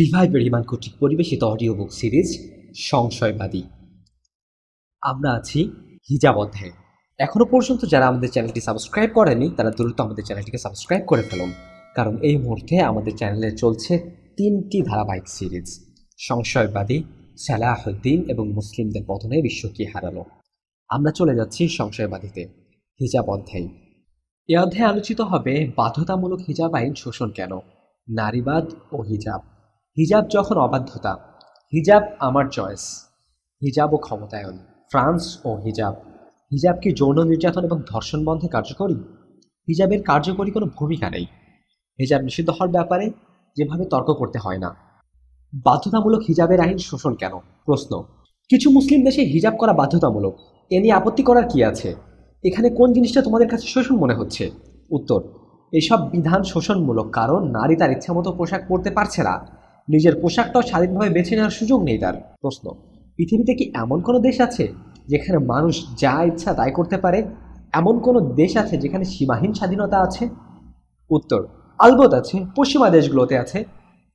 revive Riman কর্তৃক পরিবেশিত audio book series সংশয়বাদী আমরা আছি হিজাব অধ্যায় এখনও পর্যন্ত যারা আমাদের চ্যানেলটি সাবস্ক্রাইব করেনি তারা দ্রুত আমাদের চ্যানেলটিকে সাবস্ক্রাইব করে ফেলুন কারণ এই মুহূর্তে আমাদের চ্যানেলে চলছে তিনটি ধারাবাহিক সিরিজ সংশয়বাদী সালাহদ্দিন এবং মুসলিমদের পতনে বিশ্বকে হারালো আমরা চলে যাচ্ছি সংশয়বাদীতে হিজাব অধ্যায় এ অধ্যায়ে আলোচিত হবে বাধ্যতামূলক হিজাব আইন শোষণ কেন নারীবাদ ও হিজাব হিজাব যখন অবাধ্যতা হিজাব আমার চয়েস হিজাব ও ক্ষমতায়ন ফ্রান্স ও হিজাব হিজাব কি যৌন নির্যাতন এবং ধর্ষণ বন্ধে কার্যকরী হিজাবের কার্যকরী কোনো ভূমিকা নেই হিজাব নিষিদ্ধ হওয়ার ব্যাপারে যেভাবে তর্ক করতে হয় না বাধ্যতামূলক হিজাবের আইন শোষণ কেন প্রশ্ন কিছু মুসলিম দেশে হিজাব করা বাধ্যতামূলক এ নিয়ে আপত্তি করার কি আছে এখানে কোন জিনিসটা তোমাদের কাছে শোষণ মনে হচ্ছে উত্তর এসব বিধান শোষণমূলক কারণ নারী তার ইচ্ছামতো পোশাক পরতে পারছে না নিজের পোশাকটাও স্বাধীনভাবে বেছে নেওয়ার সুযোগ নেই তার প্রশ্ন পৃথিবীতে কি এমন কোনো দেশ আছে যেখানে মানুষ যা ইচ্ছা তাই করতে পারে এমন কোনো দেশ আছে যেখানে সীমাহীন স্বাধীনতা আছে উত্তর আলবত আছে পশ্চিমা দেশগুলোতে আছে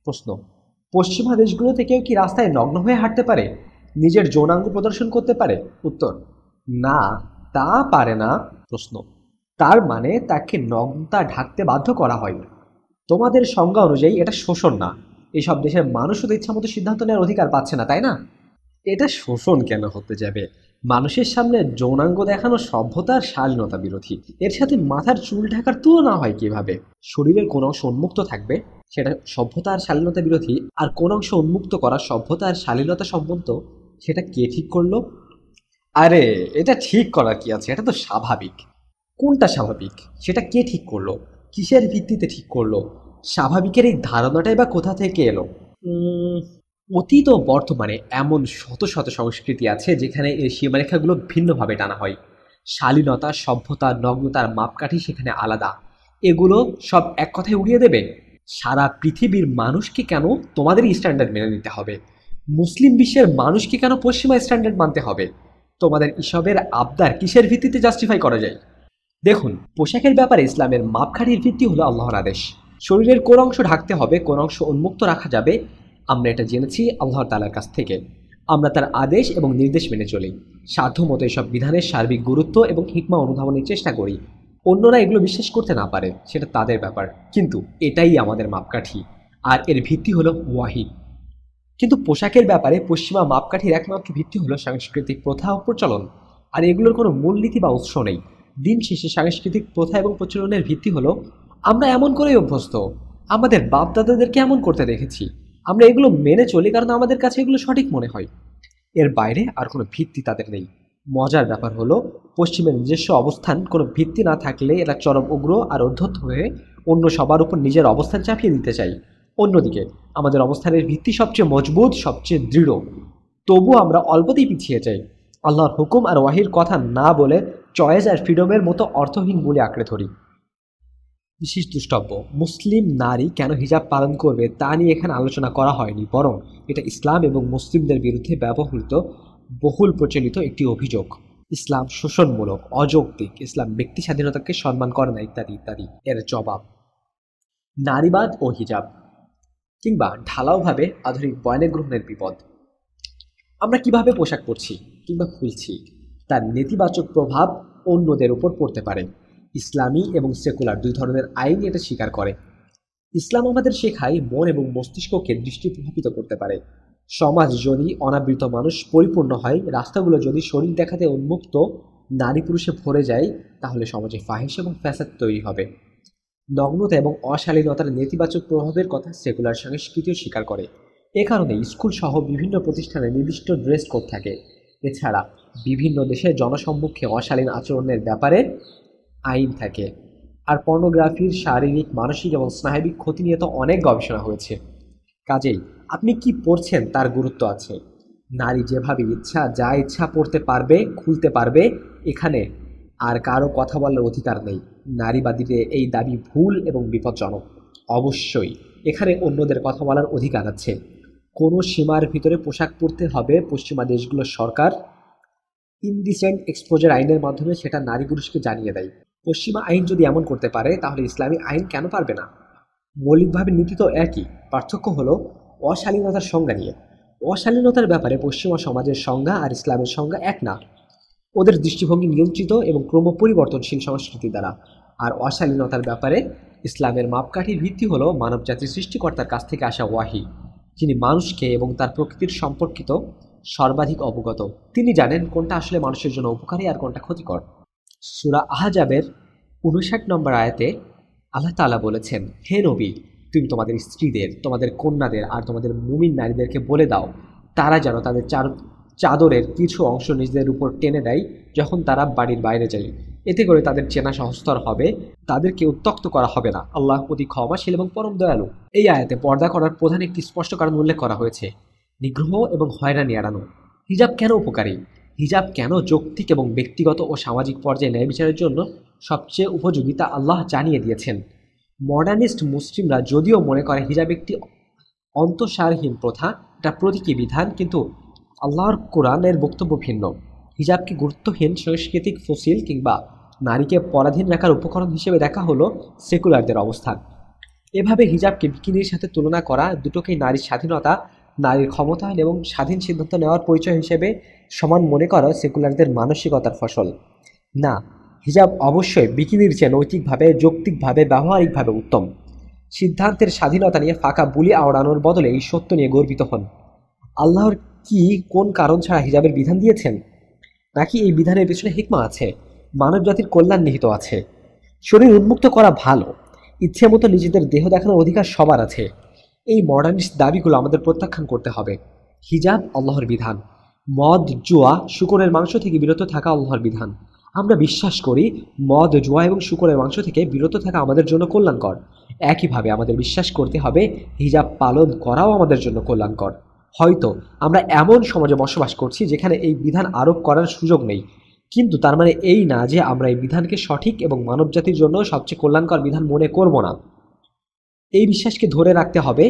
প্রশ্ন পশ্চিমা দেশগুলোতে কেউ কি রাস্তায় নগ্ন হয়ে হাঁটতে পারে নিজের যৌনাঙ্গ প্রদর্শন করতে পারে উত্তর না তা পারে না প্রশ্ন তার মানে তাকে নগ্নতা ঢাকতে বাধ্য করা হয় তোমাদের সংজ্ঞা অনুযায়ী এটা শোষণ না এসব দেশের মানুষও তো ইচ্ছামতো সিদ্ধান্ত নেওয়ার অধিকার পাচ্ছে না তাই না এটা শোষণ কেন হতে যাবে মানুষের সামনে যৌনাঙ্গ দেখানো সভ্যতার শালীনতা বিরোধী এর সাথে মাথার চুল ঢাকার তুলনা হয় কিভাবে শরীরের কোনো অংশ উন্মুক্ত থাকবে সেটা সভ্যতা আর শালীনতা বিরোধী আর কোন অংশ উন্মুক্ত করা সভ্যতা আর শালীনতা সম্বন্ধ সেটা কে ঠিক করলো আরে এটা ঠিক করার কি আছে এটা তো স্বাভাবিক কোনটা স্বাভাবিক সেটা কে ঠিক করলো কিসের ভিত্তিতে ঠিক করলো স্বাভাবিকের এই ধারণাটাই বা কোথা থেকে এলো অতীত ও বর্তমানে এমন শত শত সংস্কৃতি আছে যেখানে এই সীমারেখাগুলো ভিন্নভাবে টানা হয় শালীনতা সভ্যতা নগ্নতার মাপকাঠি সেখানে আলাদা এগুলো সব এক কথায় উড়িয়ে দেবে সারা পৃথিবীর মানুষকে কেন তোমাদের স্ট্যান্ডার্ড মেনে নিতে হবে মুসলিম বিশ্বের মানুষকে কেন পশ্চিমা স্ট্যান্ডার্ড মানতে হবে তোমাদের এসবের আবদার কিসের ভিত্তিতে জাস্টিফাই করা যায় দেখুন পোশাকের ব্যাপারে ইসলামের মাপকাঠির ভিত্তি হলো আল্লাহর আদেশ শরীরের কোন অংশ ঢাকতে হবে কোন অংশ উন্মুক্ত রাখা যাবে আমরা এটা জেনেছি আল্লাহর তালার কাছ থেকে আমরা তার আদেশ এবং নির্দেশ মেনে চলি সাধ্যমতো এসব বিধানের সার্বিক গুরুত্ব এবং হিকমা অনুধাবনের চেষ্টা করি অন্যরা এগুলো বিশ্বাস করতে না পারে সেটা তাদের ব্যাপার কিন্তু এটাই আমাদের মাপকাঠি আর এর ভিত্তি হলো ওয়াহি কিন্তু পোশাকের ব্যাপারে পশ্চিমা মাপকাঠির একমাত্র ভিত্তি হলো সাংস্কৃতিক প্রথা ও প্রচলন আর এগুলোর কোনো মূলনীতি বা উৎস নেই দিন শেষে সাংস্কৃতিক প্রথা এবং প্রচলনের ভিত্তি হলো আমরা এমন করেই অভ্যস্ত আমাদের বাপদাদাদেরকে এমন করতে দেখেছি আমরা এগুলো মেনে চলি কারণ আমাদের কাছে এগুলো সঠিক মনে হয় এর বাইরে আর কোনো ভিত্তি তাদের নেই মজার ব্যাপার হলো পশ্চিমের নিজস্ব অবস্থান কোনো ভিত্তি না থাকলে এরা চরম উগ্র আর অধ্যত্ত হয়ে অন্য সবার উপর নিজের অবস্থান চাপিয়ে দিতে চাই অন্যদিকে আমাদের অবস্থানের ভিত্তি সবচেয়ে মজবুত সবচেয়ে দৃঢ় তবু আমরা অল্পতেই পিছিয়ে যাই আল্লাহর হুকুম আর ওয়াহির কথা না বলে চয়েস আর ফ্রিডমের মতো অর্থহীন বলে আঁকড়ে ধরি বিশেষ দুষ্টব্য মুসলিম নারী কেন হিজাব পালন করবে তা নিয়ে এখানে আলোচনা করা হয়নি বরং এটা ইসলাম এবং মুসলিমদের বিরুদ্ধে ব্যবহৃত বহুল প্রচলিত একটি অভিযোগ ইসলাম শোষণমূলক অযৌক্তিক ইসলাম ব্যক্তি স্বাধীনতাকে সম্মান করে না ইত্যাদি ইত্যাদি এর জবাব নারীবাদ ও হিজাব কিংবা ঢালাওভাবে আধুনিক বয়নে গ্রহণের বিপদ আমরা কিভাবে পোশাক পরছি কিংবা খুলছি তার নেতিবাচক প্রভাব অন্যদের উপর পড়তে পারে ইসলামী এবং সেকুলার দুই ধরনের আইন এটা স্বীকার করে ইসলাম আমাদের শেখায় মন এবং মস্তিষ্ককে দৃষ্টি প্রভাবিত করতে পারে সমাজ যদি অনাবৃত মানুষ পরিপূর্ণ হয় রাস্তাগুলো যদি শরীর দেখাতে উন্মুক্ত নারী পুরুষে ভরে যায় তাহলে সমাজে ফাহিস এবং ফ্যাসাদ তৈরি হবে নগ্নতা এবং অশালীনতার নেতিবাচক প্রভাবের কথা সেকুলার সংস্কৃতিও স্বীকার করে এ কারণে স্কুল সহ বিভিন্ন প্রতিষ্ঠানে নির্দিষ্ট ড্রেস কোড থাকে এছাড়া বিভিন্ন দেশে জনসম্মুখে অশালীন আচরণের ব্যাপারে আইন থাকে আর পর্নোগ্রাফির শারীরিক মানসিক এবং স্নায়বিক ক্ষতি নিয়ে তো অনেক গবেষণা হয়েছে কাজেই আপনি কি পড়ছেন তার গুরুত্ব আছে নারী যেভাবে ইচ্ছা যা ইচ্ছা পড়তে পারবে খুলতে পারবে এখানে আর কারো কথা বলার অধিকার নেই নারীবাদীদের এই দাবি ভুল এবং বিপজ্জনক অবশ্যই এখানে অন্যদের কথা বলার অধিকার আছে কোনো সীমার ভিতরে পোশাক পরতে হবে পশ্চিমা দেশগুলোর সরকার ইনডিসেন্ট এক্সপোজার আইনের মাধ্যমে সেটা নারী পুরুষকে জানিয়ে দেয় পশ্চিমা আইন যদি এমন করতে পারে তাহলে ইসলামী আইন কেন পারবে না মৌলিকভাবে নীতি তো একই পার্থক্য হলো অশালীনতার সংজ্ঞা নিয়ে অশালীনতার ব্যাপারে পশ্চিমা সমাজের সংজ্ঞা আর ইসলামের সংজ্ঞা এক না ওদের দৃষ্টিভঙ্গি নিয়ন্ত্রিত এবং ক্রম পরিবর্তনশীল সংস্কৃতি দ্বারা আর অশালীনতার ব্যাপারে ইসলামের মাপকাঠির ভিত্তি হলো মানবজাতির সৃষ্টিকর্তার কাছ থেকে আসা ওয়াহি যিনি মানুষকে এবং তার প্রকৃতির সম্পর্কিত সর্বাধিক অবগত তিনি জানেন কোনটা আসলে মানুষের জন্য উপকারী আর কোনটা ক্ষতিকর সুরা আহাজাবের উনষাট নম্বর আয়াতে আল্লাহ তালা বলেছেন হে নবী তুমি তোমাদের স্ত্রীদের তোমাদের কন্যাদের আর তোমাদের মুমিন নারীদেরকে বলে দাও তারা যেন তাদের চার চাদরের কিছু অংশ নিজেদের উপর টেনে দেয় যখন তারা বাড়ির বাইরে যায় এতে করে তাদের চেনা সহস্তর হবে তাদেরকে উত্তক্ত করা হবে না আল্লাহ প্রতি ক্ষমাশীল এবং পরম দয়ালু এই আয়াতে পর্দা করার প্রধান একটি স্পষ্ট কারণ উল্লেখ করা হয়েছে নিগ্রহ এবং হয়রানি এড়ানো হিজাব কেন উপকারী হিজাব কেন যৌক্তিক এবং ব্যক্তিগত ও সামাজিক পর্যায়ে ন্যায় বিচারের জন্য সবচেয়ে উপযোগিতা আল্লাহ জানিয়ে দিয়েছেন মডার্নিস্ট মুসলিমরা যদিও মনে করে হিজাব একটি অন্তঃসারহীন প্রথা এটা প্রতীকী বিধান কিন্তু আল্লাহর কোরআনের বক্তব্য ভিন্ন হিজাবকে গুরুত্বহীন সাংস্কৃতিক ফসিল কিংবা নারীকে পরাধীন রাখার উপকরণ হিসেবে দেখা হলো সেকুলারদের অবস্থান এভাবে হিজাবকে বিকিনির সাথে তুলনা করা দুটোকেই নারীর স্বাধীনতা নারীর ক্ষমতায়ন এবং স্বাধীন সিদ্ধান্ত নেওয়ার পরিচয় হিসেবে সমান মনে করা সেকুলারদের মানসিকতার ফসল না হিজাব অবশ্যই বিকিনির চেয়ে নৈতিকভাবে যৌক্তিকভাবে ব্যবহারিকভাবে উত্তম সিদ্ধান্তের স্বাধীনতা নিয়ে ফাঁকা বুলি আওড়ানোর বদলে এই সত্য নিয়ে গর্বিত হন আল্লাহর কি কোন কারণ ছাড়া হিজাবের বিধান দিয়েছেন নাকি এই বিধানের পেছনে হিকমা আছে মানব জাতির কল্যাণ নিহিত আছে শরীর উন্মুক্ত করা ভালো ইচ্ছে মতো নিজেদের দেহ দেখানোর অধিকার সবার আছে এই মডার্নিস্ট দাবিগুলো আমাদের প্রত্যাখ্যান করতে হবে হিজাব আল্লাহর বিধান মদ জুয়া শুকনের মাংস থেকে বিরত থাকা আল্লাহর বিধান আমরা বিশ্বাস করি মদ জুয়া এবং শুকনের মাংস থেকে বিরত থাকা আমাদের জন্য কল্যাণকর একইভাবে আমাদের বিশ্বাস করতে হবে হিজাব পালন করাও আমাদের জন্য কল্যাণকর হয়তো আমরা এমন সমাজে বসবাস করছি যেখানে এই বিধান আরোপ করার সুযোগ নেই কিন্তু তার মানে এই না যে আমরা এই বিধানকে সঠিক এবং মানবজাতির জন্য সবচেয়ে কল্যাণকর বিধান মনে করব না এই বিশ্বাসকে ধরে রাখতে হবে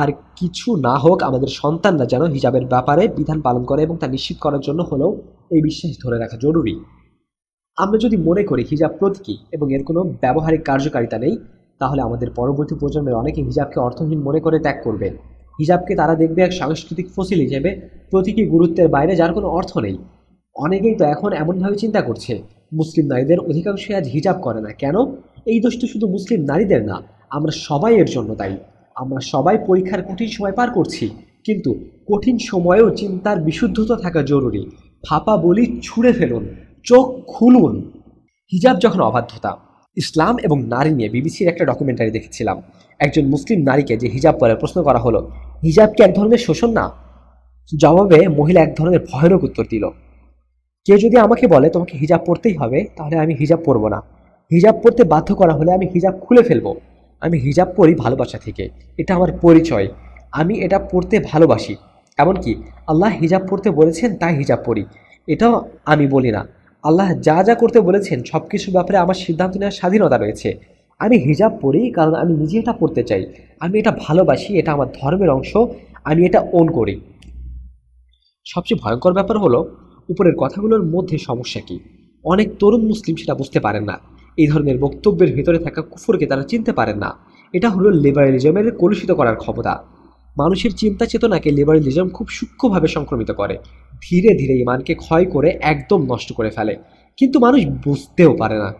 আর কিছু না হোক আমাদের সন্তানরা যেন হিজাবের ব্যাপারে বিধান পালন করে এবং তা নিশ্চিত করার জন্য হলেও এই বিশ্বাস ধরে রাখা জরুরি আমরা যদি মনে করি হিজাব প্রতীকী এবং এর কোনো ব্যবহারিক কার্যকারিতা নেই তাহলে আমাদের পরবর্তী প্রজন্মের অনেকে হিজাবকে অর্থহীন মনে করে ত্যাগ করবে হিজাবকে তারা দেখবে এক সাংস্কৃতিক ফসিল হিসেবে প্রতীকী গুরুত্বের বাইরে যার কোনো অর্থ নেই অনেকেই তো এখন এমনভাবে চিন্তা করছে মুসলিম নারীদের অধিকাংশই আজ হিজাব করে না কেন এই দোষটি শুধু মুসলিম নারীদের না আমরা সবাই এর জন্য তাই আমরা সবাই পরীক্ষার কঠিন সময় পার করছি কিন্তু কঠিন সময়েও চিন্তার বিশুদ্ধতা থাকা জরুরি ফাঁপা বলি ছুঁড়ে ফেলুন চোখ খুলুন হিজাব যখন অবাধ্যতা ইসলাম এবং নারী নিয়ে বিবিসির একটা ডকুমেন্টারি দেখেছিলাম একজন মুসলিম নারীকে যে হিজাব পরে প্রশ্ন করা হলো হিজাব কি এক ধরনের শোষণ না জবাবে মহিলা এক ধরনের ভয়ানক উত্তর দিল কেউ যদি আমাকে বলে তোমাকে হিজাব পরতেই হবে তাহলে আমি হিজাব পরবো না হিজাব পরতে বাধ্য করা হলে আমি হিজাব খুলে ফেলবো আমি হিজাব পরি ভালোবাসা থেকে এটা আমার পরিচয় আমি এটা পড়তে ভালোবাসি এমনকি আল্লাহ হিজাব পড়তে বলেছেন তাই হিজাব পড়ি এটাও আমি বলি না আল্লাহ যা যা করতে বলেছেন সব কিছুর ব্যাপারে আমার সিদ্ধান্ত নেওয়ার স্বাধীনতা রয়েছে আমি হিজাব পড়ি কারণ আমি নিজে এটা পড়তে চাই আমি এটা ভালোবাসি এটা আমার ধর্মের অংশ আমি এটা ওন করি সবচেয়ে ভয়ঙ্কর ব্যাপার হলো উপরের কথাগুলোর মধ্যে সমস্যা কী অনেক তরুণ মুসলিম সেটা বুঝতে পারেন না এই ধরনের বক্তব্যের ভেতরে থাকা কুফুরকে তারা চিনতে পারেন না এটা হলো লিবারেলিজমের কলুষিত করার ক্ষমতা মানুষের চিন্তা চেতনাকে লিবারেলিজম খুব সূক্ষ্মভাবে সংক্রমিত করে ধীরে ধীরে ইমানকে ক্ষয় করে একদম নষ্ট করে ফেলে কিন্তু মানুষ বুঝতেও পারে না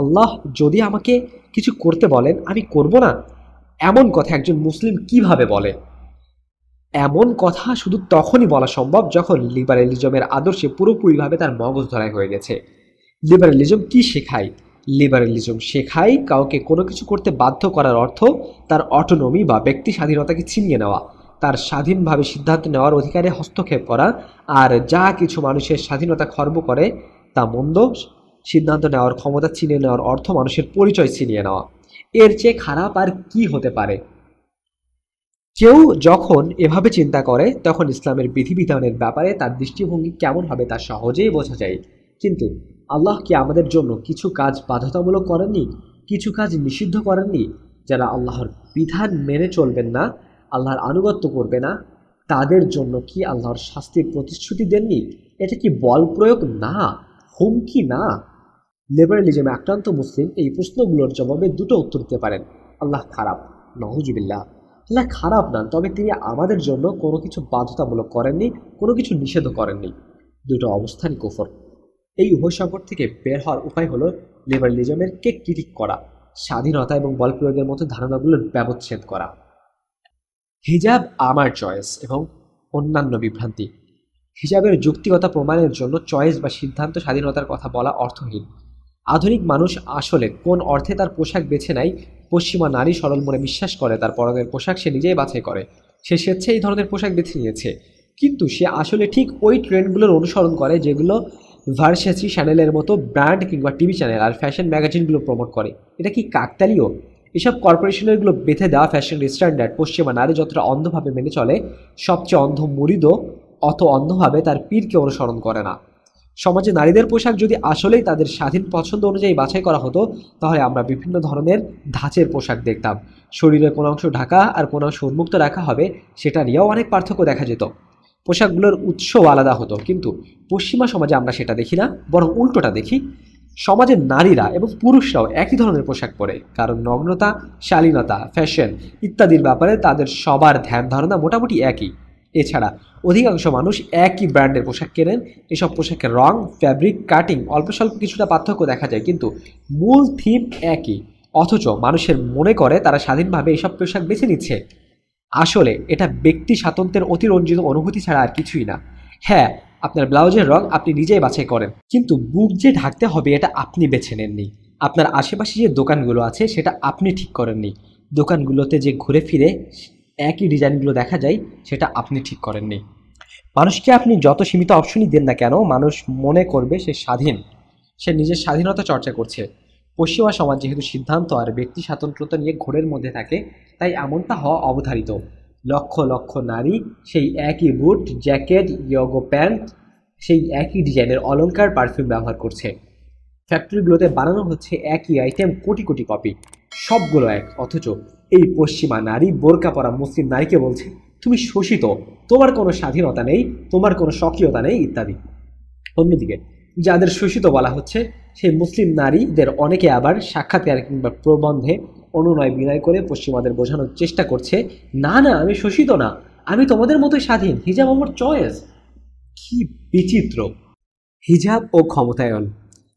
আল্লাহ যদি আমাকে কিছু করতে বলেন আমি করব না এমন কথা একজন মুসলিম কিভাবে বলে এমন কথা শুধু তখনই বলা সম্ভব যখন লিবারেলিজমের আদর্শে পুরোপুরিভাবে তার মগজ ধরাই হয়ে গেছে লিবারেলিজম কি শেখায় লিবারেলিজম শেখাই কাউকে কোনো কিছু করতে বাধ্য করার অর্থ তার অটোনমি বা ব্যক্তি স্বাধীনতাকে ছিনিয়ে নেওয়া তার স্বাধীনভাবে সিদ্ধান্ত নেওয়ার অধিকারে হস্তক্ষেপ করা আর যা কিছু মানুষের স্বাধীনতা খর্ব করে তা মন্দ সিদ্ধান্ত নেওয়ার ক্ষমতা ছিনিয়ে নেওয়ার অর্থ মানুষের পরিচয় ছিনিয়ে নেওয়া এর চেয়ে খারাপ আর কি হতে পারে কেউ যখন এভাবে চিন্তা করে তখন ইসলামের বিধিবিধানের ব্যাপারে তার দৃষ্টিভঙ্গি কেমন হবে তা সহজেই বোঝা যায় কিন্তু আল্লাহ কি আমাদের জন্য কিছু কাজ বাধ্যতামূলক করেননি কিছু কাজ নিষিদ্ধ করেননি যারা আল্লাহর বিধান মেনে চলবেন না আল্লাহর আনুগত্য করবে না তাদের জন্য কি আল্লাহর শাস্তির প্রতিশ্রুতি দেননি এটা কি বল প্রয়োগ না হুমকি না লেবারালিজমে আক্রান্ত মুসলিম এই প্রশ্নগুলোর জবাবে দুটো উত্তর দিতে পারেন আল্লাহ খারাপ নহজুবিল্লাহ আল্লাহ খারাপ না তবে তিনি আমাদের জন্য কোনো কিছু বাধ্যতামূলক করেননি কোনো কিছু নিষেধ করেননি দুটো অবস্থানই কুফর এই উভয় সংকট থেকে বের হওয়ার উপায় হলো কে ক্রিটিক করা স্বাধীনতা এবং বল প্রয়োগের মতো ধারণাগুলোর ব্যবচ্ছেদ করা হিজাব আমার চয়েস এবং অন্যান্য বিভ্রান্তি হিজাবের যুক্তিকতা প্রমাণের জন্য চয়েস বা সিদ্ধান্ত স্বাধীনতার কথা বলা অর্থহীন আধুনিক মানুষ আসলে কোন অর্থে তার পোশাক বেছে নেয় পশ্চিমা নারী সরল মনে বিশ্বাস করে তার পরনের পোশাক সে নিজেই বাছাই করে সে স্বেচ্ছায় এই ধরনের পোশাক বেছে নিয়েছে কিন্তু সে আসলে ঠিক ওই ট্রেন্ডগুলোর অনুসরণ করে যেগুলো ভার্সেসি চ্যানেলের মতো ব্র্যান্ড কিংবা টিভি চ্যানেল আর ফ্যাশন ম্যাগাজিনগুলো প্রমোট করে এটা কি কাকতালীয় এসব কর্পোরেশনেরগুলো বেঁধে দেওয়া ফ্যাশন স্ট্যান্ডার্ড পশ্চিমা নারী যতটা অন্ধভাবে মেনে চলে সবচেয়ে অন্ধ মুরিদও অত অন্ধভাবে তার পীরকে অনুসরণ করে না সমাজে নারীদের পোশাক যদি আসলেই তাদের স্বাধীন পছন্দ অনুযায়ী বাছাই করা হতো তাহলে আমরা বিভিন্ন ধরনের ধাঁচের পোশাক দেখতাম শরীরের কোনো অংশ ঢাকা আর কোনো অংশ উন্মুক্ত রাখা হবে সেটা নিয়েও অনেক পার্থক্য দেখা যেত পোশাকগুলোর উৎসও আলাদা হতো কিন্তু পশ্চিমা সমাজে আমরা সেটা দেখি না বরং উল্টোটা দেখি সমাজের নারীরা এবং পুরুষরাও একই ধরনের পোশাক পরে কারণ নগ্নতা শালীনতা ফ্যাশন ইত্যাদির ব্যাপারে তাদের সবার ধ্যান ধারণা মোটামুটি একই এছাড়া অধিকাংশ মানুষ একই ব্র্যান্ডের পোশাক কেনেন এসব পোশাকের রং ফ্যাব্রিক কাটিং অল্প স্বল্প কিছুটা পার্থক্য দেখা যায় কিন্তু মূল থিম একই অথচ মানুষের মনে করে তারা স্বাধীনভাবে এসব পোশাক বেছে নিচ্ছে আসলে এটা ব্যক্তি স্বাতন্ত্রের অতিরঞ্জিত অনুভূতি ছাড়া আর কিছুই না হ্যাঁ আপনার ব্লাউজের রং আপনি নিজেই বাছাই করেন কিন্তু বুক যে ঢাকতে হবে এটা আপনি বেছে নেননি আপনার আশেপাশে যে দোকানগুলো আছে সেটা আপনি ঠিক করেননি দোকানগুলোতে যে ঘুরে ফিরে একই ডিজাইনগুলো দেখা যায় সেটা আপনি ঠিক করেননি মানুষকে আপনি যত সীমিত অপশনই দেন না কেন মানুষ মনে করবে সে স্বাধীন সে নিজের স্বাধীনতা চর্চা করছে পশ্চিমা সমাজ যেহেতু সিদ্ধান্ত আর ব্যক্তি স্বাতন্ত্রতা নিয়ে ঘোরের মধ্যে থাকে তাই এমনটা হওয়া অবধারিত লক্ষ লক্ষ নারী সেই একই বুট জ্যাকেট ইয়গো প্যান্ট সেই একই ডিজাইনের অলঙ্কার পারফিউম ব্যবহার করছে ফ্যাক্টরিগুলোতে বানানো হচ্ছে একই আইটেম কোটি কোটি কপি সবগুলো এক অথচ এই পশ্চিমা নারী বোরকা পরা মুসলিম নারীকে বলছে তুমি শোষিত তোমার কোনো স্বাধীনতা নেই তোমার কোনো সক্রিয়তা নেই ইত্যাদি অন্যদিকে যাদের শোষিত বলা হচ্ছে সেই মুসলিম নারীদের অনেকে আবার সাক্ষাৎকার কিংবা প্রবন্ধে অনুনয় বিনয় করে পশ্চিমাদের বোঝানোর চেষ্টা করছে না না আমি শোষিত না আমি তোমাদের মতোই স্বাধীন হিজাব আমার চয়েস কি বিচিত্র হিজাব ও ক্ষমতায়ন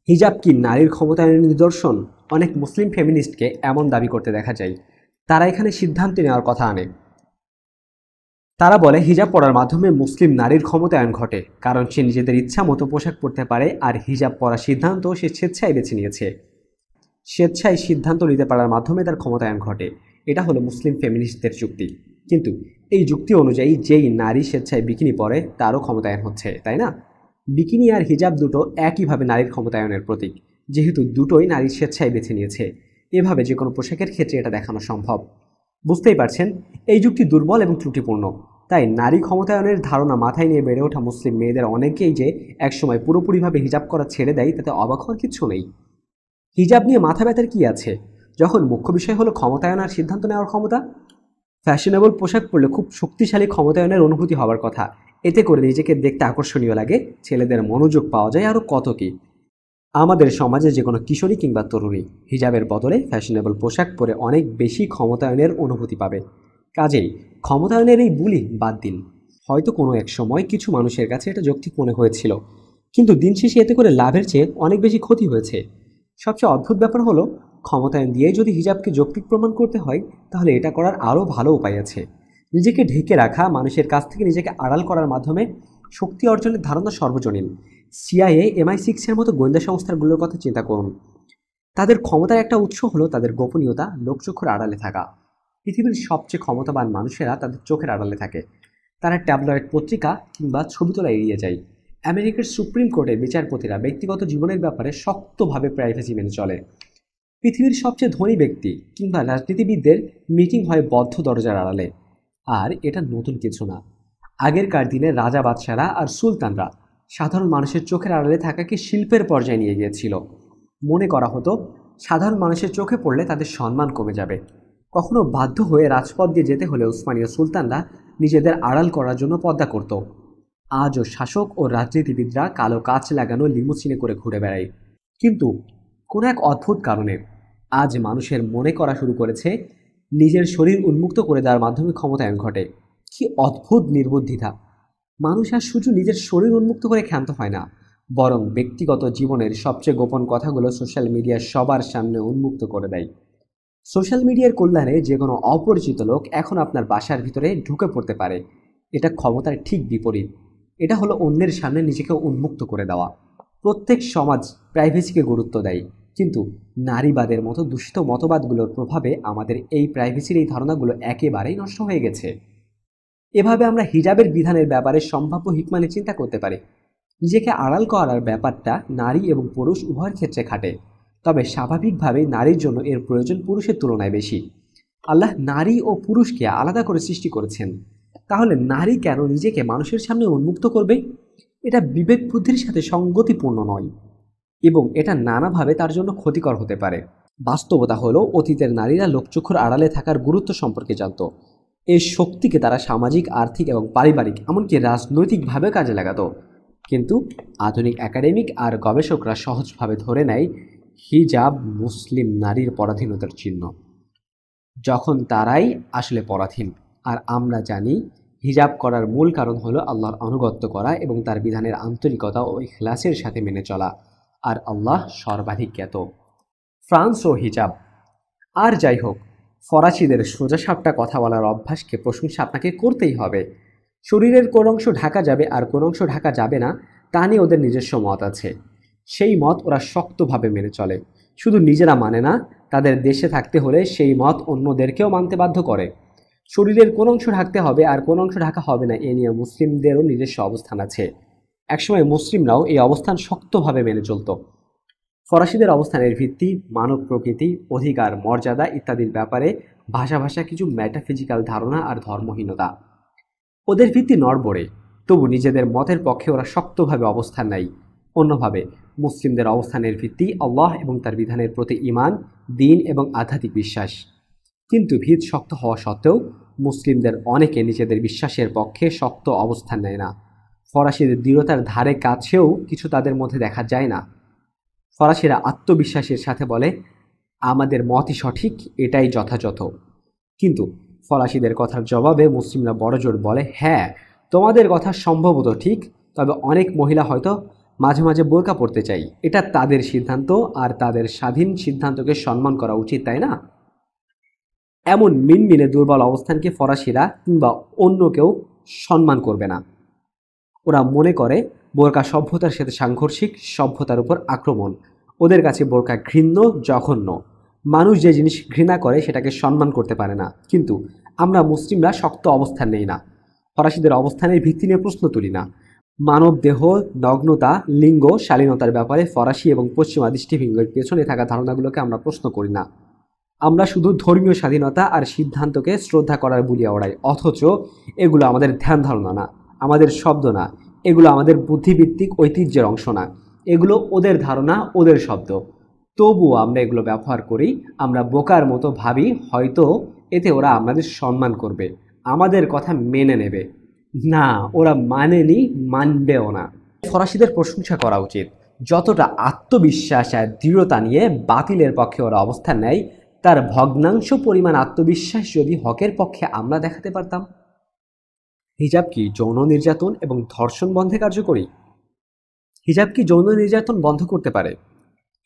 হিজাব কি নারীর ক্ষমতায়নের নিদর্শন অনেক মুসলিম ফেমিনিস্টকে এমন দাবি করতে দেখা যায় তারা এখানে সিদ্ধান্ত নেওয়ার কথা আনে তারা বলে হিজাব পরার মাধ্যমে মুসলিম নারীর ক্ষমতায়ন ঘটে কারণ সে নিজেদের ইচ্ছা মতো পোশাক পরতে পারে আর হিজাব পরার সিদ্ধান্ত সে স্বেচ্ছায় বেছে নিয়েছে স্বেচ্ছায় সিদ্ধান্ত নিতে পারার মাধ্যমে তার ক্ষমতায়ন ঘটে এটা হলো মুসলিম ফেমিনিস্টদের যুক্তি কিন্তু এই যুক্তি অনুযায়ী যেই নারী স্বেচ্ছায় বিকিনি পরে তারও ক্ষমতায়ন হচ্ছে তাই না বিকিনি আর হিজাব দুটো একইভাবে নারীর ক্ষমতায়নের প্রতীক যেহেতু দুটোই নারী স্বেচ্ছায় বেছে নিয়েছে এভাবে যে কোনো পোশাকের ক্ষেত্রে এটা দেখানো সম্ভব বুঝতেই পারছেন এই যুক্তি দুর্বল এবং ত্রুটিপূর্ণ তাই নারী ক্ষমতায়নের ধারণা মাথায় নিয়ে বেড়ে ওঠা মুসলিম মেয়েদের অনেকেই যে একসময় পুরোপুরিভাবে হিজাব করা ছেড়ে দেয় তাতে অবাক হওয়ার কিছু নেই হিজাব নিয়ে মাথা ব্যথার কী আছে যখন মুখ্য বিষয় হলো ক্ষমতায়নার সিদ্ধান্ত নেওয়ার ক্ষমতা ফ্যাশনেবল পোশাক পরলে খুব শক্তিশালী ক্ষমতায়নের অনুভূতি হওয়ার কথা এতে করে নিজেকে দেখতে আকর্ষণীয় লাগে ছেলেদের মনোযোগ পাওয়া যায় আরও কত কী আমাদের সমাজে যে কোনো কিশোরী কিংবা তরুণী হিজাবের বদলে ফ্যাশনেবল পোশাক পরে অনেক বেশি ক্ষমতায়নের অনুভূতি পাবে কাজেই ক্ষমতায়নের এই বুলি বাদ দিন হয়তো কোনো এক সময় কিছু মানুষের কাছে এটা যৌক্তিক মনে হয়েছিল কিন্তু দিন শেষে এতে করে লাভের চেয়ে অনেক বেশি ক্ষতি হয়েছে সবচেয়ে অদ্ভুত ব্যাপার হলো ক্ষমতায়ন দিয়ে যদি হিজাবকে যৌক্তিক প্রমাণ করতে হয় তাহলে এটা করার আরও ভালো উপায় আছে নিজেকে ঢেকে রাখা মানুষের কাছ থেকে নিজেকে আড়াল করার মাধ্যমে শক্তি অর্জনের ধারণা সর্বজনীন সিআইএ এমআই সিক্সের মতো গোয়েন্দা সংস্থাগুলোর কথা চিন্তা করুন তাদের ক্ষমতার একটা উৎস হলো তাদের গোপনীয়তা লোকচক্ষুর আড়ালে থাকা পৃথিবীর সবচেয়ে ক্ষমতাবান মানুষেরা তাদের চোখের আড়ালে থাকে তারা ট্যাবলয়েড পত্রিকা কিংবা ছবি তোলা এড়িয়ে যায় আমেরিকার সুপ্রিম কোর্টের বিচারপতিরা ব্যক্তিগত জীবনের ব্যাপারে শক্তভাবে প্রাইভেসি মেনে চলে পৃথিবীর সবচেয়ে ধনী ব্যক্তি কিংবা রাজনীতিবিদদের মিটিং হয় বদ্ধ দরজার আড়ালে আর এটা নতুন কিছু না আগেরকার দিনে রাজা বাদশারা আর সুলতানরা সাধারণ মানুষের চোখের আড়ালে থাকাকে শিল্পের পর্যায়ে নিয়ে গিয়েছিল মনে করা হতো সাধারণ মানুষের চোখে পড়লে তাদের সম্মান কমে যাবে কখনো বাধ্য হয়ে রাজপথ দিয়ে যেতে হলে উসমানীয় সুলতানরা নিজেদের আড়াল করার জন্য পদ্মা করত আজও শাসক ও রাজনীতিবিদরা কালো কাচ লাগানো লিমুসিনে করে ঘুরে বেড়ায় কিন্তু কোনো এক অদ্ভুত কারণে আজ মানুষের মনে করা শুরু করেছে নিজের শরীর উন্মুক্ত করে দেওয়ার মাধ্যমে ক্ষমতায়ন ঘটে কি অদ্ভুত নির্বুদ্ধিতা মানুষ আর শুধু নিজের শরীর উন্মুক্ত করে ক্ষান্ত হয় না বরং ব্যক্তিগত জীবনের সবচেয়ে গোপন কথাগুলো সোশ্যাল মিডিয়া সবার সামনে উন্মুক্ত করে দেয় সোশ্যাল মিডিয়ার কল্যাণে যে কোনো অপরিচিত লোক এখন আপনার বাসার ভিতরে ঢুকে পড়তে পারে এটা ক্ষমতার ঠিক বিপরীত এটা হলো অন্যের সামনে নিজেকে উন্মুক্ত করে দেওয়া প্রত্যেক সমাজ প্রাইভেসিকে গুরুত্ব দেয় কিন্তু নারীবাদের মতো দূষিত মতবাদগুলোর প্রভাবে আমাদের এই প্রাইভেসির এই ধারণাগুলো একেবারেই নষ্ট হয়ে গেছে এভাবে আমরা হিজাবের বিধানের ব্যাপারে সম্ভাব্য হিকমা মানে চিন্তা করতে পারি নিজেকে আড়াল করার ব্যাপারটা নারী এবং পুরুষ উভয়ের ক্ষেত্রে খাটে তবে স্বাভাবিকভাবে নারীর জন্য এর প্রয়োজন পুরুষের তুলনায় বেশি আল্লাহ নারী ও পুরুষকে আলাদা করে সৃষ্টি করেছেন তাহলে নারী কেন নিজেকে মানুষের সামনে উন্মুক্ত করবে এটা বিবেক বুদ্ধির সাথে সঙ্গতিপূর্ণ নয় এবং এটা নানাভাবে তার জন্য ক্ষতিকর হতে পারে বাস্তবতা হলো অতীতের নারীরা লোকচক্ষুর আড়ালে থাকার গুরুত্ব সম্পর্কে জানত এই শক্তিকে তারা সামাজিক আর্থিক এবং পারিবারিক এমনকি রাজনৈতিকভাবে কাজে লাগাতো কিন্তু আধুনিক একাডেমিক আর গবেষকরা সহজভাবে ধরে নেয় হিজাব মুসলিম নারীর পরাধীনতার চিহ্ন যখন তারাই আসলে পরাধীন আর আমরা জানি হিজাব করার মূল কারণ হলো আল্লাহর অনুগত্য করা এবং তার বিধানের আন্তরিকতা ও ইখলাসের সাথে মেনে চলা আর আল্লাহ সর্বাধিক জ্ঞাত ফ্রান্স ও হিজাব আর যাই হোক ফরাসিদের সাপটা কথা বলার অভ্যাসকে প্রশংসা আপনাকে করতেই হবে শরীরের কোন অংশ ঢাকা যাবে আর কোন অংশ ঢাকা যাবে না তা নিয়ে ওদের নিজস্ব মত আছে সেই মত ওরা শক্তভাবে মেনে চলে শুধু নিজেরা মানে না তাদের দেশে থাকতে হলে সেই মত অন্যদেরকেও মানতে বাধ্য করে শরীরের কোন অংশ ঢাকতে হবে আর কোন অংশ ঢাকা হবে না এ নিয়ে মুসলিমদেরও নিজস্ব অবস্থান আছে একসময় মুসলিমরাও এই অবস্থান শক্তভাবে মেনে চলত ফরাসিদের অবস্থানের ভিত্তি মানব প্রকৃতি অধিকার মর্যাদা ইত্যাদির ব্যাপারে ভাষা ভাষা কিছু ম্যাটাফিজিক্যাল ধারণা আর ধর্মহীনতা ওদের ভিত্তি নড়বড়ে তবু নিজেদের মতের পক্ষে ওরা শক্তভাবে অবস্থান নেয় অন্যভাবে মুসলিমদের অবস্থানের ভিত্তি আল্লাহ এবং তার বিধানের প্রতি ইমান দিন এবং আধ্যাত্মিক বিশ্বাস কিন্তু ভিত শক্ত হওয়া সত্ত্বেও মুসলিমদের অনেকে নিজেদের বিশ্বাসের পক্ষে শক্ত অবস্থান নেয় না ফরাসিদের দৃঢ়তার ধারে কাছেও কিছু তাদের মধ্যে দেখা যায় না ফরাসিরা আত্মবিশ্বাসের সাথে বলে আমাদের মতই সঠিক এটাই যথাযথ কিন্তু ফরাসিদের কথার জবাবে মুসলিমরা বড়জোর বলে হ্যাঁ তোমাদের কথা সম্ভবত ঠিক তবে অনেক মহিলা হয়তো মাঝে মাঝে বোরকা পড়তে চাই এটা তাদের সিদ্ধান্ত আর তাদের স্বাধীন সিদ্ধান্তকে সম্মান করা উচিত তাই না এমন মিনমিনে দুর্বল অবস্থানকে ফরাসিরা কিংবা অন্য কেউ সম্মান করবে না ওরা মনে করে বোরকা সভ্যতার সাথে সাংঘর্ষিক সভ্যতার উপর আক্রমণ ওদের কাছে বোরকা ঘৃণ্য জঘন্য মানুষ যে জিনিস ঘৃণা করে সেটাকে সম্মান করতে পারে না কিন্তু আমরা মুসলিমরা শক্ত অবস্থান নেই না ফরাসিদের অবস্থানের ভিত্তি নিয়ে প্রশ্ন তুলি না মানব দেহ নগ্নতা লিঙ্গ শালীনতার ব্যাপারে ফরাসি এবং পশ্চিমা দৃষ্টিভঙ্গের পেছনে থাকা ধারণাগুলোকে আমরা প্রশ্ন করি না আমরা শুধু ধর্মীয় স্বাধীনতা আর সিদ্ধান্তকে শ্রদ্ধা করার বুলিয়া ওড়াই অথচ এগুলো আমাদের ধ্যান ধারণা না আমাদের শব্দ না এগুলো আমাদের বুদ্ধিভিত্তিক ঐতিহ্যের অংশ না এগুলো ওদের ধারণা ওদের শব্দ তবুও আমরা এগুলো ব্যবহার করি আমরা বোকার মতো ভাবি হয়তো এতে ওরা আমাদের সম্মান করবে আমাদের কথা মেনে নেবে না ওরা মানেনি মানবেও না ফরাসিদের প্রশংসা করা উচিত যতটা আত্মবিশ্বাস আর দৃঢ়তা নিয়ে বাতিলের পক্ষে ওরা অবস্থান নেয় তার ভগ্নাংশ পরিমাণ আত্মবিশ্বাস যদি হকের পক্ষে আমরা দেখাতে পারতাম হিজাব কি যৌন নির্যাতন এবং ধর্ষণ বন্ধে কার্যকরী হিজাব কি যৌন নির্যাতন বন্ধ করতে পারে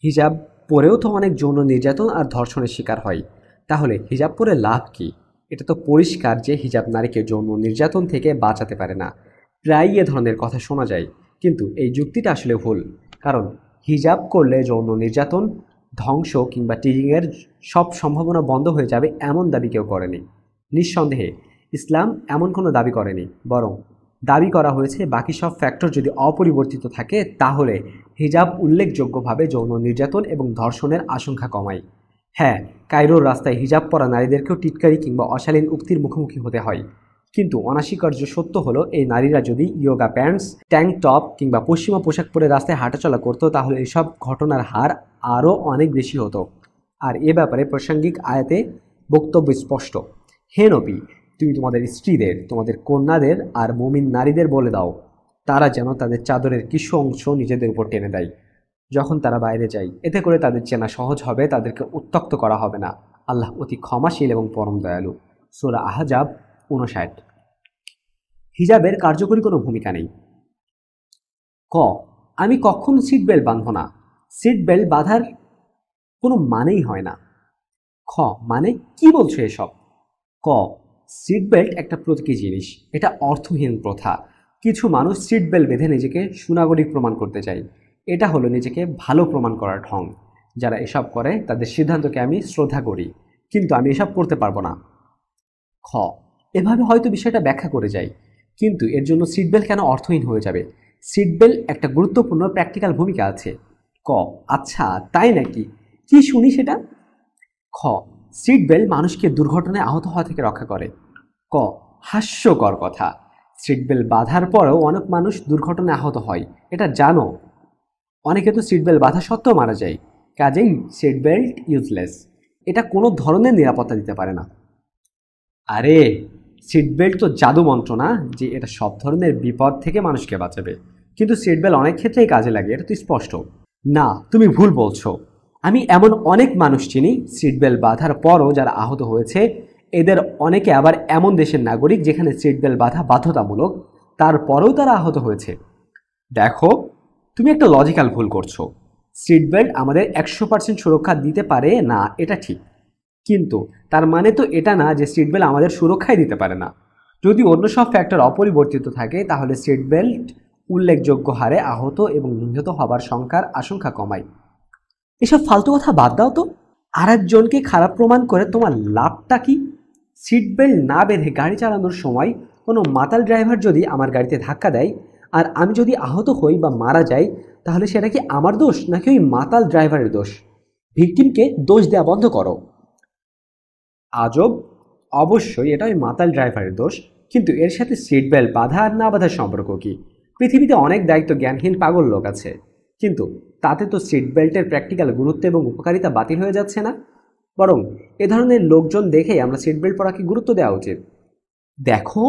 হিজাব পরেও তো অনেক যৌন নির্যাতন আর ধর্ষণের শিকার হয় তাহলে হিজাব পরে লাভ কি এটা তো পরিষ্কার যে হিজাব নারীকে যৌন নির্যাতন থেকে বাঁচাতে পারে না প্রায়ই এ ধরনের কথা শোনা যায় কিন্তু এই যুক্তিটা আসলে ভুল কারণ হিজাব করলে যৌন নির্যাতন ধ্বংস কিংবা টিজিংয়ের সব সম্ভাবনা বন্ধ হয়ে যাবে এমন দাবি কেউ করেনি নিঃসন্দেহে ইসলাম এমন কোনো দাবি করেনি বরং দাবি করা হয়েছে বাকি সব ফ্যাক্টর যদি অপরিবর্তিত থাকে তাহলে হিজাব উল্লেখযোগ্যভাবে যৌন নির্যাতন এবং ধর্ষণের আশঙ্কা কমায় হ্যাঁ কায়রোর রাস্তায় হিজাব পরা নারীদেরকেও টিটকারি কিংবা অশালীন উক্তির মুখোমুখি হতে হয় কিন্তু অনাস্বীকার্য সত্য হলো এই নারীরা যদি ইয়োগা প্যান্টস ট্যাঙ্ক টপ কিংবা পশ্চিমা পোশাক পরে রাস্তায় হাঁটাচলা করতো তাহলে এসব ঘটনার হার আরও অনেক বেশি হতো আর এ ব্যাপারে প্রাসঙ্গিক আয়াতে বক্তব্য স্পষ্ট হেনপি তুমি তোমাদের স্ত্রীদের তোমাদের কন্যাদের আর মমিন নারীদের বলে দাও তারা যেন তাদের চাদরের কিছু অংশ নিজেদের উপর টেনে দেয় যখন তারা বাইরে যায় এতে করে তাদের চেনা সহজ হবে তাদেরকে উত্তক্ত করা হবে না আল্লাহ অতি ক্ষমাশীল এবং পরম দয়ালু সোরা আহজাব উনষাট হিজাবের কার্যকরী কোনো ভূমিকা নেই ক আমি কখন সিট বেল্ট বাঁধব না সিট বেল্ট বাঁধার কোনো মানেই হয় না খ মানে কি বলছো এসব ক সিট বেল্ট একটা প্রতীকী জিনিস এটা অর্থহীন প্রথা কিছু মানুষ সিট বেল্ট বেঁধে নিজেকে সুনাগরিক প্রমাণ করতে চায় এটা হলো নিজেকে ভালো প্রমাণ করার ঢং যারা এসব করে তাদের সিদ্ধান্তকে আমি শ্রদ্ধা করি কিন্তু আমি এসব করতে পারবো না খ এভাবে হয়তো বিষয়টা ব্যাখ্যা করে যাই কিন্তু এর জন্য সিট বেল্ট কেন অর্থহীন হয়ে যাবে সিট বেল্ট একটা গুরুত্বপূর্ণ প্র্যাকটিক্যাল ভূমিকা আছে ক আচ্ছা তাই নাকি কি শুনি সেটা খ সিট বেল্ট মানুষকে দুর্ঘটনায় আহত হওয়া থেকে রক্ষা করে ক হাস্যকর কথা সিট বেল্ট বাঁধার পরেও অনেক মানুষ দুর্ঘটনায় আহত হয় এটা জানো অনেকে তো সিট বেল্ট বাঁধা সত্ত্বেও মারা যায় কাজেই সিট বেল্ট ইউজলেস এটা কোনো ধরনের নিরাপত্তা দিতে পারে না আরে সিট বেল্ট তো জাদু মন্ত্র না যে এটা সব ধরনের বিপদ থেকে মানুষকে বাঁচাবে কিন্তু সিট বেল্ট অনেক ক্ষেত্রেই কাজে লাগে এটা তো স্পষ্ট না তুমি ভুল বলছো আমি এমন অনেক মানুষ চিনি সিট বেল্ট বাঁধার পরও যারা আহত হয়েছে এদের অনেকে আবার এমন দেশের নাগরিক যেখানে সিট বেল্ট বাঁধা বাধ্যতামূলক তারপরেও তারা আহত হয়েছে দেখো তুমি একটা লজিক্যাল ভুল করছো সিট বেল্ট আমাদের একশো পার্সেন্ট সুরক্ষা দিতে পারে না এটা ঠিক কিন্তু তার মানে তো এটা না যে সিট বেল্ট আমাদের সুরক্ষাই দিতে পারে না যদি অন্য সব ফ্যাক্টর অপরিবর্তিত থাকে তাহলে সিট বেল্ট উল্লেখযোগ্য হারে আহত এবং নিহত হবার সংখ্যার আশঙ্কা কমায় এসব ফালতু কথা বাদ দাও তো আর একজনকে খারাপ প্রমাণ করে তোমার লাভটা কি সিট বেল্ট না বেঁধে গাড়ি চালানোর সময় কোনো মাতাল ড্রাইভার যদি আমার গাড়িতে ধাক্কা দেয় আর আমি যদি আহত হই বা মারা যাই তাহলে সেটা কি আমার দোষ নাকি ওই মাতাল ড্রাইভারের দোষ ভিকটিমকে দোষ দেওয়া বন্ধ করো আজব অবশ্যই এটা ওই মাতাল ড্রাইভারের দোষ কিন্তু এর সাথে সিট বেল্ট বাধা আর না বাধার সম্পর্ক কি পৃথিবীতে অনেক দায়িত্ব জ্ঞানহীন পাগল লোক আছে কিন্তু তাতে তো সিট বেল্টের প্র্যাকটিক্যাল গুরুত্ব এবং উপকারিতা বাতিল হয়ে যাচ্ছে না বরং এ ধরনের লোকজন দেখে আমরা সিট বেল্ট পরাকে গুরুত্ব দেওয়া উচিত দেখো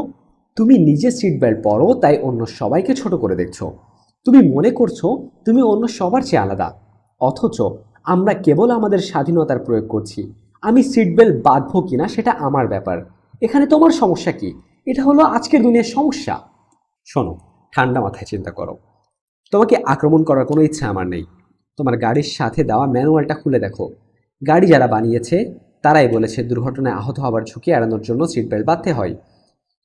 তুমি নিজে সিট বেল্ট পরো তাই অন্য সবাইকে ছোট করে দেখছো তুমি মনে করছো তুমি অন্য সবার চেয়ে আলাদা অথচ আমরা কেবল আমাদের স্বাধীনতার প্রয়োগ করছি আমি সিট বেল্ট বাঁধবো কিনা সেটা আমার ব্যাপার এখানে তোমার সমস্যা কি এটা হলো আজকের দুনিয়ার সমস্যা শোনো ঠান্ডা মাথায় চিন্তা করো তোমাকে আক্রমণ করার কোনো ইচ্ছা আমার নেই তোমার গাড়ির সাথে দেওয়া ম্যানুয়ালটা খুলে দেখো গাড়ি যারা বানিয়েছে তারাই বলেছে দুর্ঘটনায় আহত হওয়ার ঝুঁকি এড়ানোর জন্য সিট বেল্ট বাঁধতে হয়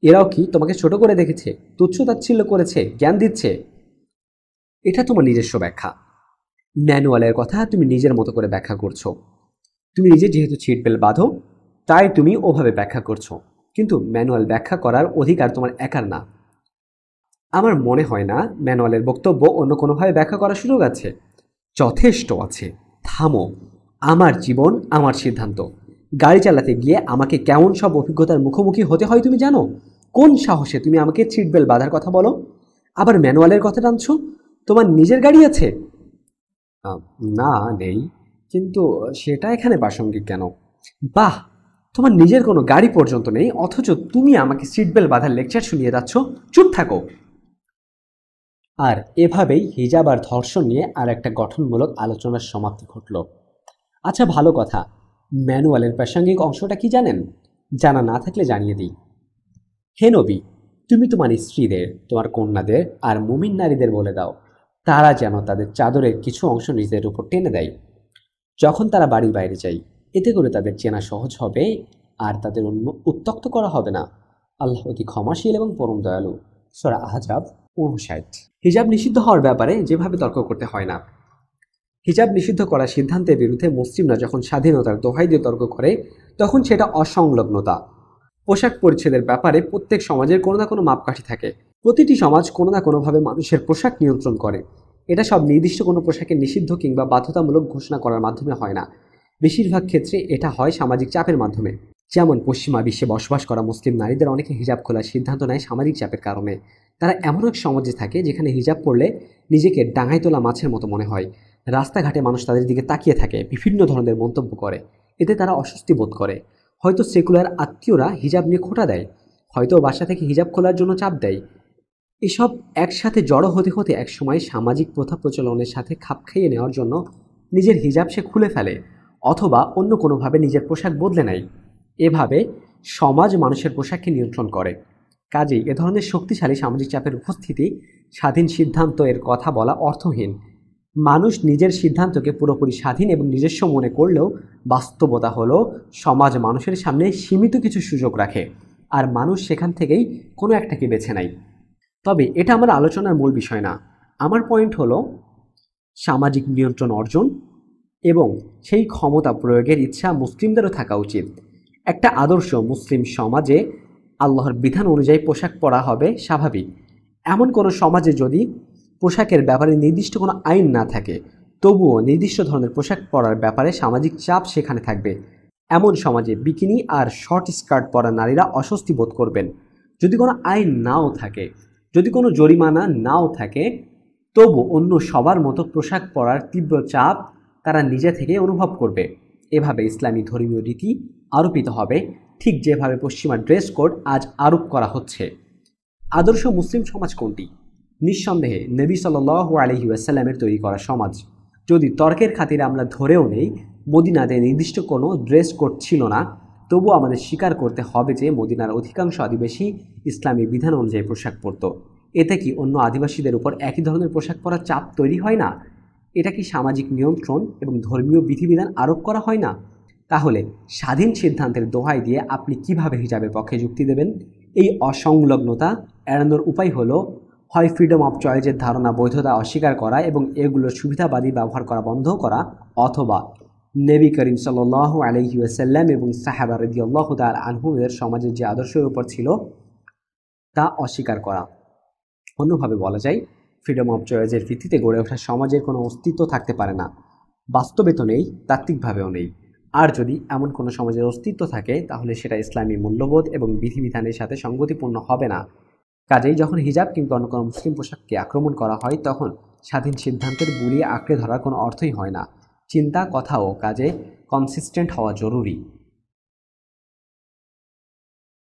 এরাও কি তোমাকে ছোট করে দেখেছে তুচ্ছ তাচ্ছিল্য করেছে জ্ঞান দিচ্ছে এটা তোমার নিজস্ব ব্যাখ্যা ম্যানুয়ালের কথা তুমি নিজের মতো করে ব্যাখ্যা করছো তুমি নিজে যেহেতু সিট বেল্ট বাঁধো তাই তুমি ওভাবে ব্যাখ্যা করছো কিন্তু ম্যানুয়াল ব্যাখ্যা করার অধিকার তোমার একার না আমার মনে হয় না ম্যানুয়ালের বক্তব্য অন্য কোনোভাবে ব্যাখ্যা করার সুযোগ আছে যথেষ্ট আছে থামো আমার জীবন আমার সিদ্ধান্ত গাড়ি চালাতে গিয়ে আমাকে কেমন সব অভিজ্ঞতার মুখোমুখি হতে হয় তুমি জানো কোন সাহসে তুমি আমাকে ছিটবেল বাঁধার কথা বলো আবার ম্যানুয়ালের কথা টানছো তোমার নিজের গাড়ি আছে না নেই কিন্তু সেটা এখানে প্রাসঙ্গিক কেন বাহ তোমার নিজের কোনো গাড়ি পর্যন্ত নেই অথচ তুমি আমাকে সিটবেল বাঁধার লেকচার শুনিয়ে যাচ্ছ চুপ থাকো আর এভাবেই হিজাব আর ধর্ষণ নিয়ে আর একটা গঠনমূলক আলোচনার সমাপ্তি ঘটল আচ্ছা ভালো কথা ম্যানুয়ালের প্রাসঙ্গিক অংশটা কি জানেন জানা না থাকলে জানিয়ে দিই হে নবী তুমি তোমার স্ত্রীদের তোমার কন্যাদের আর মুমিন নারীদের বলে দাও তারা যেন তাদের চাদরের কিছু অংশ নিজেদের উপর টেনে দেয় যখন তারা বাড়ির বাইরে যায় এতে করে তাদের চেনা সহজ হবে আর তাদের উত্তক্ত করা হবে না আল্লাহ অতি ক্ষমাশীল এবং পরম দয়ালু সরা আহজাব ঊনষাট হিজাব নিষিদ্ধ হওয়ার ব্যাপারে যেভাবে তর্ক করতে হয় না হিজাব নিষিদ্ধ করার সিদ্ধান্তের বিরুদ্ধে মুসলিমরা যখন স্বাধীনতার দোহাই দিয়ে তর্ক করে তখন সেটা অসংলগ্নতা পোশাক পরিচ্ছেদের ব্যাপারে প্রত্যেক সমাজের কোনো না কোনো মাপকাঠি থাকে প্রতিটি সমাজ কোনো না কোনোভাবে মানুষের পোশাক নিয়ন্ত্রণ করে এটা সব নির্দিষ্ট কোনো পোশাকে নিষিদ্ধ কিংবা বাধ্যতামূলক ঘোষণা করার মাধ্যমে হয় না বেশিরভাগ ক্ষেত্রে এটা হয় সামাজিক চাপের মাধ্যমে যেমন পশ্চিমা বিশ্বে বসবাস করা মুসলিম নারীদের অনেকে হিজাব খোলার সিদ্ধান্ত নেয় সামাজিক চাপের কারণে তারা এমন এক সমাজে থাকে যেখানে হিজাব পড়লে নিজেকে ডাঙায় তোলা মাছের মতো মনে হয় রাস্তাঘাটে মানুষ তাদের দিকে তাকিয়ে থাকে বিভিন্ন ধরনের মন্তব্য করে এতে তারা অস্বস্তি বোধ করে হয়তো সেকুলার আত্মীয়রা হিজাব নিয়ে খোটা দেয় হয়তো বাসা থেকে হিজাব খোলার জন্য চাপ দেয় এসব একসাথে জড়ো হতে হতে একসময় সামাজিক প্রথা প্রচলনের সাথে খাপ খাইয়ে নেওয়ার জন্য নিজের হিজাব সে খুলে ফেলে অথবা অন্য কোনোভাবে নিজের পোশাক বদলে নেয় এভাবে সমাজ মানুষের পোশাককে নিয়ন্ত্রণ করে কাজেই এ ধরনের শক্তিশালী সামাজিক চাপের উপস্থিতি স্বাধীন সিদ্ধান্ত এর কথা বলা অর্থহীন মানুষ নিজের সিদ্ধান্তকে পুরোপুরি স্বাধীন এবং নিজস্ব মনে করলেও বাস্তবতা হলো সমাজ মানুষের সামনে সীমিত কিছু সুযোগ রাখে আর মানুষ সেখান থেকেই কোনো একটাকে বেছে নেয় তবে এটা আমার আলোচনার মূল বিষয় না আমার পয়েন্ট হলো সামাজিক নিয়ন্ত্রণ অর্জন এবং সেই ক্ষমতা প্রয়োগের ইচ্ছা মুসলিমদেরও থাকা উচিত একটা আদর্শ মুসলিম সমাজে আল্লাহর বিধান অনুযায়ী পোশাক পরা হবে স্বাভাবিক এমন কোনো সমাজে যদি পোশাকের ব্যাপারে নির্দিষ্ট কোনো আইন না থাকে তবুও নির্দিষ্ট ধরনের পোশাক পরার ব্যাপারে সামাজিক চাপ সেখানে থাকবে এমন সমাজে বিকিনি আর শর্ট স্কার্ট পরা নারীরা অস্বস্তি বোধ করবেন যদি কোনো আইন নাও থাকে যদি কোনো জরিমানা নাও থাকে তবু অন্য সবার মতো পোশাক পরার তীব্র চাপ তারা নিজে থেকে অনুভব করবে এভাবে ইসলামী ধর্মীয় রীতি আরোপিত হবে ঠিক যেভাবে পশ্চিমা ড্রেস কোড আজ আরোপ করা হচ্ছে আদর্শ মুসলিম সমাজ কোনটি নিঃসন্দেহে নবী সাল্লু আলহি আসাল্লামের তৈরি করা সমাজ যদি তর্কের খাতিরে আমরা ধরেও নেই মদিনাতে নির্দিষ্ট কোনো ড্রেস কোড ছিল না তবু আমাদের স্বীকার করতে হবে যে মদিনার অধিকাংশ আদিবাসী ইসলামী বিধান অনুযায়ী পোশাক পরত এতে কি অন্য আদিবাসীদের উপর একই ধরনের পোশাক পরার চাপ তৈরি হয় না এটা কি সামাজিক নিয়ন্ত্রণ এবং ধর্মীয় বিধিবিধান আরোপ করা হয় না তাহলে স্বাধীন সিদ্ধান্তের দোহাই দিয়ে আপনি কিভাবে হিসাবে পক্ষে যুক্তি দেবেন এই অসংলগ্নতা এড়ানোর উপায় হলো হয় ফ্রিডম অফ চয়েসের ধারণা বৈধতা অস্বীকার করা এবং এগুলোর সুবিধাবাদী ব্যবহার করা বন্ধ করা অথবা নেবি করিম সাল্লাহ আলহিউসাল্লাম এবং সাহাবা রদিয়াল্লাহ তাল আনহুদের সমাজের যে আদর্শের উপর ছিল তা অস্বীকার করা অন্যভাবে বলা যায় ফ্রিডম অফ চয়েসের ভিত্তিতে গড়ে ওঠা সমাজের কোনো অস্তিত্ব থাকতে পারে না বাস্তবে তো নেই তাত্ত্বিকভাবেও নেই আর যদি এমন কোনো সমাজের অস্তিত্ব থাকে তাহলে সেটা ইসলামী মূল্যবোধ এবং বিধিবিধানের সাথে সংগতিপূর্ণ হবে না কাজেই যখন হিজাব কিংবা অন্য কোনো মুসলিম পোশাককে আক্রমণ করা হয় তখন স্বাধীন সিদ্ধান্তের বুড়িয়ে আঁকড়ে ধরার কোনো অর্থই হয় না চিন্তা কথা ও কাজে কনসিস্টেন্ট হওয়া জরুরি